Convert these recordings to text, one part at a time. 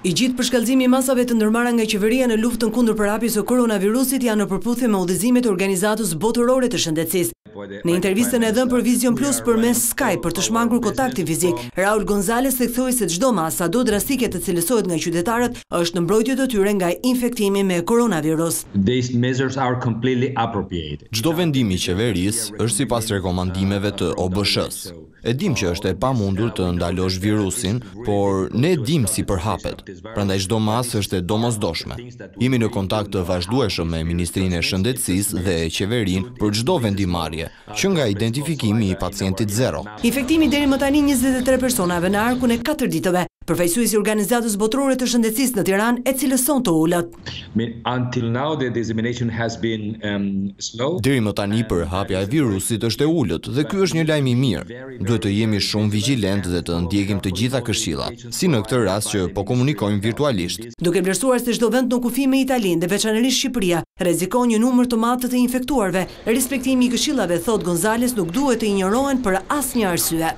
I gjithë përshkallëzimi masave të ndërmara nga qeveria në luftën kundër për apisë o koronavirusit janë në përputhje me udhëzimet organizatës botërore të shëndetsis. Në intervjistën e dhëmë për Vision Plus për mes Skype për të shmangur kontaktin fizik, Raul Gonzales të këthoj se gjdo masa do drastike të cilësojt nga qytetarët është në mbrojtjë të tyre nga infektimi me koronavirus. Gjdo vendimi qeveris është si pas rekomandimeve të obëshës. E dim që është e pa mundur të ndalosh virusin, por ne dim si për hapet, prandaj gjdo masë është e domosdoshme. doshme. Imi në kontakt të vazhdueshëm me Ministrinë e Shëndetsis dhe e qeverin për gjdo vendimarje që nga identifikimi i pacientit zero. Infektimi deri më tani 23 personave në arkun e 4 ditëve, si organizatës botrore të shëndecis në Tiran e cilëson të ullat. Diri um, më tani për hapja e virusit është e ullët dhe kjo është një lajmi mirë. Duhet të jemi shumë vigilent dhe të ndjekim të gjitha këshila, si në këtë ras që po komunikojmë virtualisht. Duke mërësuar se shdo vend në kufi me Italin dhe veçanërish Shqipëria, rezikon një numër të matë të infektuarve. Respektimi i këshillave, thotë Gonzales, nuk duhet të injërohen për asë një arsye.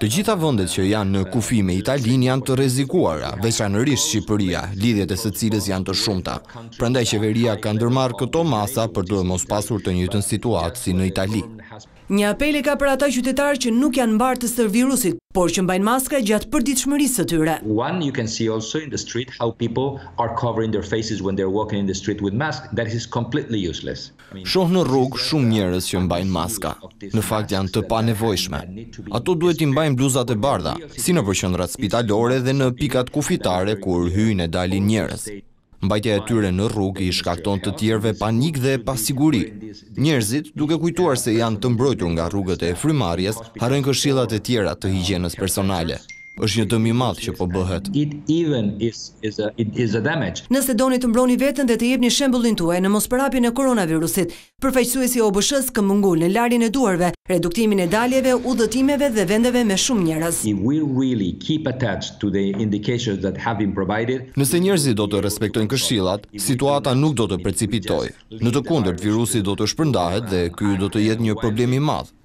Të gjitha vëndet që janë në kufi me Italin janë të rezikuara, veçra rishë Shqipëria, lidhjet e së cilës janë të shumëta. Prandaj qeveria ka ndërmarë këto masa për duhet mos pasur të njëtën situatë si në Italin. Një apel e ka për ata qytetarë që nuk janë mbarë të sër virusit, por që mbajnë maska gjatë për ditë shmërisë të tyre. One, you can see also in the street how people are covering their faces when they're walking in the street with mask. That is completely useless. Shohë në rrugë shumë njerës që mbajnë maska. Në fakt janë të pa nevojshme. Ato duhet i mbajnë bluzat e bardha, si në përshëndrat spitalore dhe në pikat kufitare kur hyjnë e dalin njerës. Mbajtja e tyre në rrugë i shkakton të tjerve panik dhe pasiguri. Njerëzit, duke kujtuar se janë të mbrojtur nga rrugët e frymarrjes, harrojnë këshillat e tjera të higjienës personale është një dëmi madh që po bëhet. Nëse doni të mbroni veten dhe të jepni shembullin tuaj në mosparapin e koronavirusit, përfaqësuesi i OBSH-s ka në larjen e duarve, reduktimin e daljeve, udhëtimeve dhe vendeve me shumë njerëz. Nëse njerëzit do të respektojnë këshillat, situata nuk do të precipitojë. Në të kundërt, virusi do të shpërndahet dhe ky do të jetë një problem i madh.